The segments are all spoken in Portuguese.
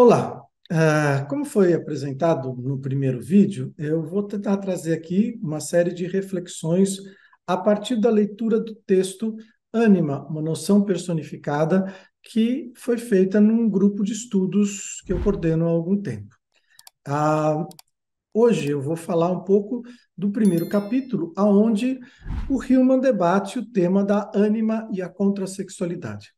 Olá, é, como foi apresentado no primeiro vídeo, eu vou tentar trazer aqui uma série de reflexões a partir da leitura do texto Ânima, uma noção personificada, que foi feita num grupo de estudos que eu coordeno há algum tempo. Ah, hoje eu vou falar um pouco do primeiro capítulo, aonde o Hillman debate o tema da ânima e a contrasexualidade.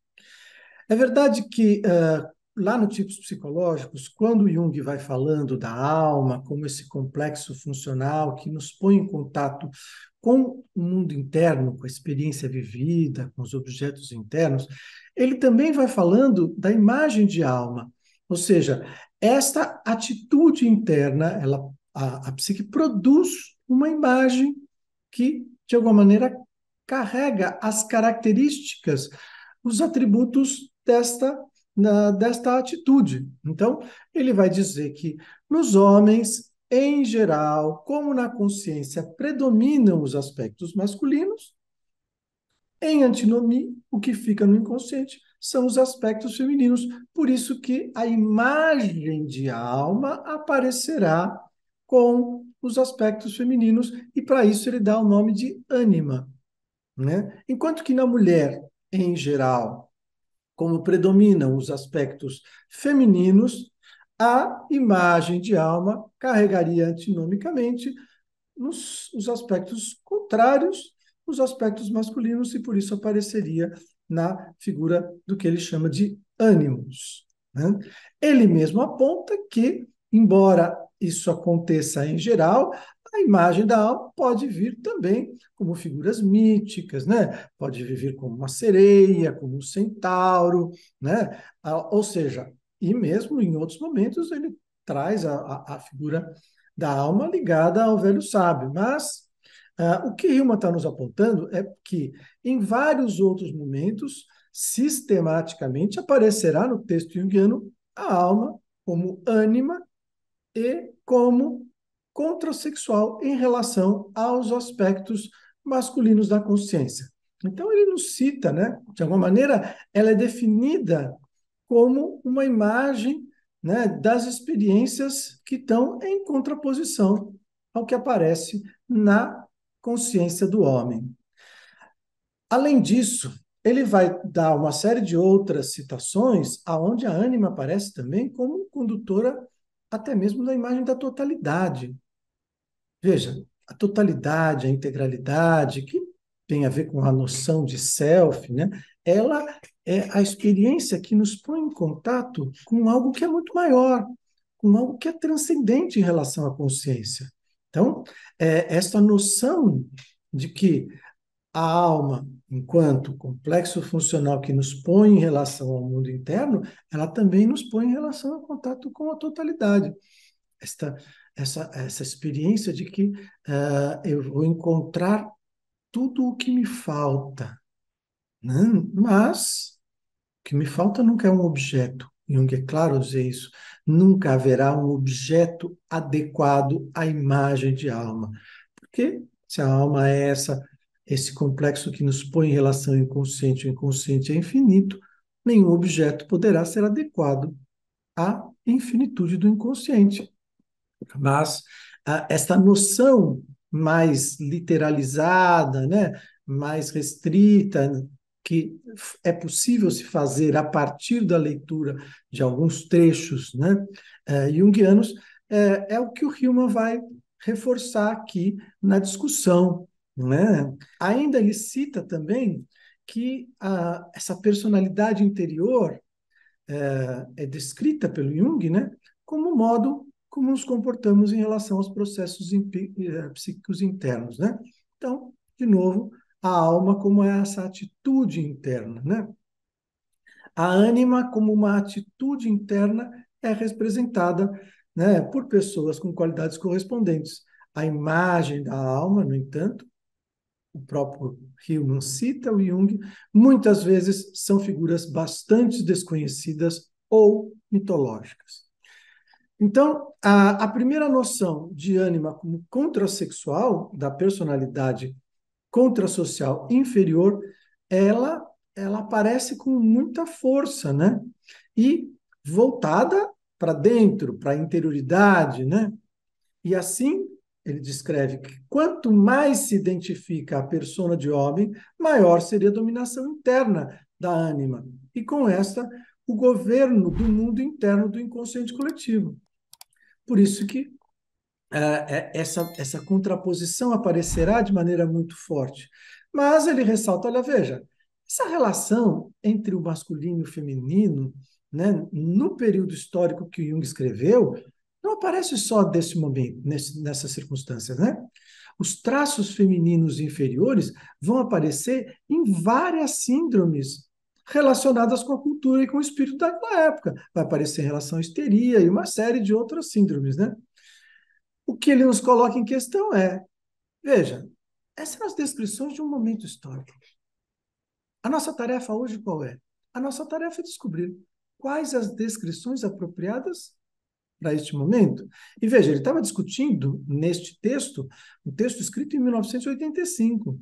É verdade que uh, lá no Tipos Psicológicos, quando Jung vai falando da alma como esse complexo funcional que nos põe em contato com o mundo interno, com a experiência vivida, com os objetos internos, ele também vai falando da imagem de alma. Ou seja, esta atitude interna, ela, a, a psique produz uma imagem que, de alguma maneira, carrega as características, os atributos desta na, desta atitude. Então, ele vai dizer que nos homens, em geral, como na consciência predominam os aspectos masculinos, em antinomia, o que fica no inconsciente são os aspectos femininos. Por isso que a imagem de alma aparecerá com os aspectos femininos, e para isso ele dá o nome de ânima. Né? Enquanto que na mulher, em geral, como predominam os aspectos femininos, a imagem de alma carregaria antinomicamente nos, os aspectos contrários, os aspectos masculinos, e por isso apareceria na figura do que ele chama de ânimos. Né? Ele mesmo aponta que, embora isso aconteça em geral, a imagem da alma pode vir também como figuras míticas, né? Pode vir como uma sereia, como um centauro, né? Ah, ou seja, e mesmo em outros momentos ele traz a, a, a figura da alma ligada ao velho sábio. Mas uh, o que Hilma está nos apontando é que em vários outros momentos, sistematicamente, aparecerá no texto junguiano a alma como ânima e como contrassexual em relação aos aspectos masculinos da consciência. Então ele nos cita, né? De alguma maneira, ela é definida como uma imagem, né, das experiências que estão em contraposição ao que aparece na consciência do homem. Além disso, ele vai dar uma série de outras citações aonde a ânima aparece também como condutora até mesmo da imagem da totalidade. Veja, a totalidade, a integralidade, que tem a ver com a noção de self, né? ela é a experiência que nos põe em contato com algo que é muito maior, com algo que é transcendente em relação à consciência. Então, é, essa noção de que a alma, enquanto complexo funcional que nos põe em relação ao mundo interno, ela também nos põe em relação ao contato com a totalidade. Esta, essa, essa experiência de que uh, eu vou encontrar tudo o que me falta, né? mas o que me falta nunca é um objeto. Jung é claro dizer isso. Nunca haverá um objeto adequado à imagem de alma. Porque se a alma é essa esse complexo que nos põe em relação inconsciente o inconsciente é infinito, nenhum objeto poderá ser adequado à infinitude do inconsciente. Mas essa ah, esta noção mais literalizada, né, mais restrita, que é possível se fazer a partir da leitura de alguns trechos né, é, eh, Jungianos, é, eh, é o que o Hillman vai reforçar aqui na discussão né? Ainda ele cita também que a, essa personalidade interior é, é, descrita pelo Jung né, como modo como nos comportamos em relação aos processos eh, psíquicos internos. Né? Então, de novo, a alma como é essa atitude interna. Né? A ânima como uma atitude interna é representada né, por pessoas com qualidades correspondentes. A imagem da alma, no entanto, o próprio Hillman cita o Jung, muitas vezes são figuras bastante desconhecidas ou mitológicas. Então, a, a primeira noção de ânima como contrasexual, da personalidade contrassocial inferior, ela, ela aparece com muita força, né? E voltada para dentro, para a interioridade, né? E assim ele descreve que quanto mais se identifica a persona de homem, maior seria a dominação interna da ânima. E com esta, o governo do mundo interno do inconsciente coletivo. Por isso que uh, essa, essa contraposição aparecerá de maneira muito forte. Mas ele ressalta, olha, veja, essa relação entre o masculino e o feminino, né, no período histórico que Jung escreveu, não aparece só desse momento, nesse, nessas circunstâncias, né? Os traços femininos inferiores vão aparecer em várias síndromes relacionadas com a cultura e com o espírito da época. Vai aparecer em relação à histeria e uma série de outras síndromes, né? O que ele nos coloca em questão é, veja, essas são as descrições de um momento histórico. A nossa tarefa hoje qual é? A nossa tarefa é descobrir quais as descrições apropriadas para este momento. E veja, ele estava discutindo neste texto, um texto escrito em 1985,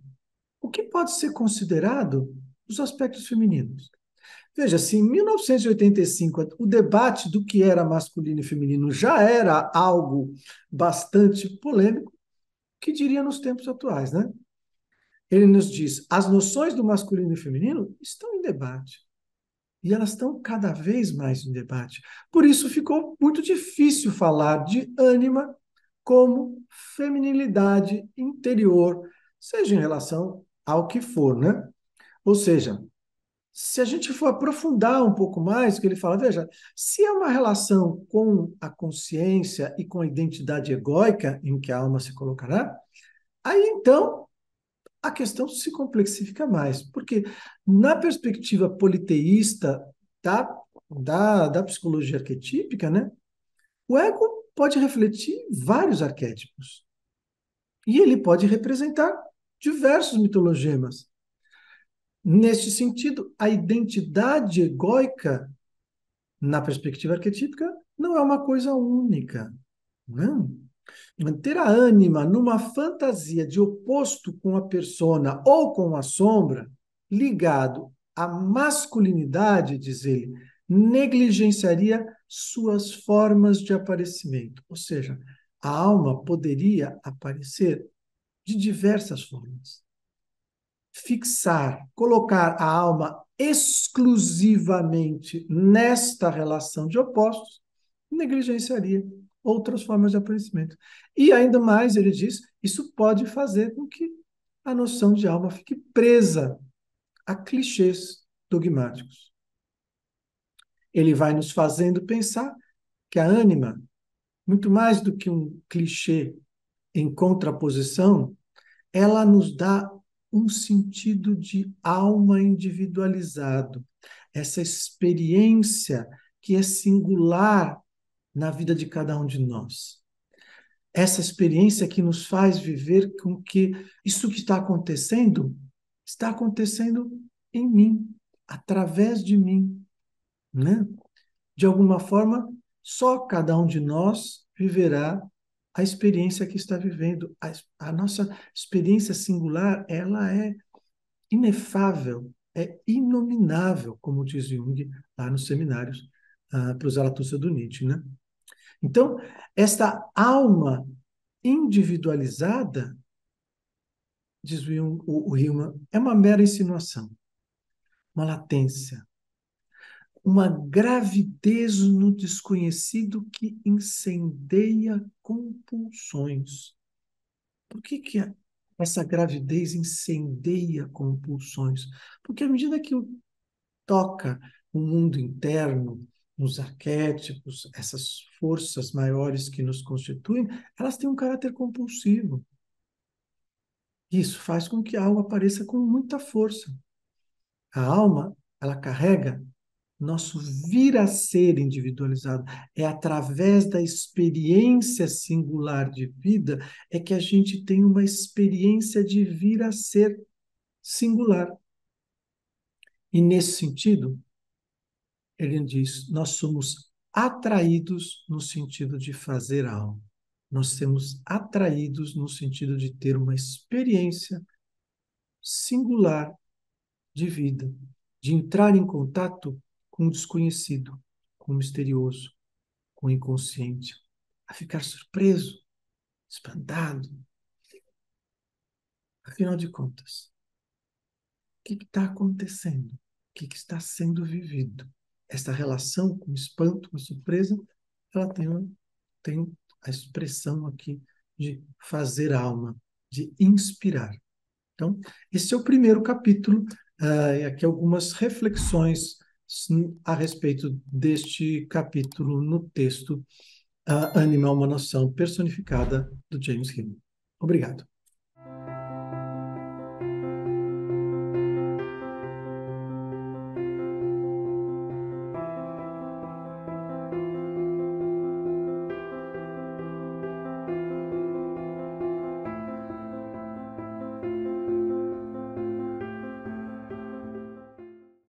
o que pode ser considerado os aspectos femininos. Veja, se em 1985 o debate do que era masculino e feminino já era algo bastante polêmico, que diria nos tempos atuais, né? Ele nos diz: as noções do masculino e feminino estão em debate. E elas estão cada vez mais em debate. Por isso ficou muito difícil falar de ânima como feminilidade interior, seja em relação ao que for, né? Ou seja, se a gente for aprofundar um pouco mais, o que ele fala, veja, se é uma relação com a consciência e com a identidade egóica em que a alma se colocará, aí então a questão se complexifica mais, porque na perspectiva politeísta da, da, da psicologia arquetípica, né, o ego pode refletir vários arquétipos e ele pode representar diversos mitologemas. Neste sentido, a identidade egóica, na perspectiva arquetípica, não é uma coisa única. Não. É? Manter a ânima numa fantasia de oposto com a persona ou com a sombra, ligado à masculinidade, diz ele, negligenciaria suas formas de aparecimento. Ou seja, a alma poderia aparecer de diversas formas. Fixar, colocar a alma exclusivamente nesta relação de opostos, negligenciaria outras formas de aparecimento. E ainda mais, ele diz, isso pode fazer com que a noção de alma fique presa a clichês dogmáticos. Ele vai nos fazendo pensar que a ânima, muito mais do que um clichê em contraposição, ela nos dá um sentido de alma individualizado, essa experiência que é singular na vida de cada um de nós. Essa experiência que nos faz viver com que isso que está acontecendo está acontecendo em mim, através de mim, né? De alguma forma, só cada um de nós viverá a experiência que está vivendo. A, a nossa experiência singular, ela é inefável, é inominável, como diz Jung lá nos seminários ah, para o Zaratustra do Nietzsche. Né? Então, esta alma individualizada, diz o, o, o Hilma, é uma mera insinuação, uma latência, uma gravidez no desconhecido que incendeia compulsões. Por que, que essa gravidez incendeia compulsões? Porque à medida que toca o mundo interno, nos arquétipos, essas forças maiores que nos constituem, elas têm um caráter compulsivo. Isso faz com que algo apareça com muita força. A alma, ela carrega nosso vir a ser individualizado. É através da experiência singular de vida é que a gente tem uma experiência de vir a ser singular. E nesse sentido, ele diz: nós somos atraídos no sentido de fazer algo. Nós temos atraídos no sentido de ter uma experiência singular de vida, de entrar em contato com o desconhecido, com o misterioso, com o inconsciente, a ficar surpreso, espantado. Afinal de contas, o que está acontecendo? O que está sendo vivido? esta relação com espanto, com surpresa, ela tem, uma, tem a expressão aqui de fazer alma, de inspirar. Então, esse é o primeiro capítulo, uh, e aqui algumas reflexões a respeito deste capítulo no texto uh, Animal, uma noção personificada, do James Hill. Obrigado.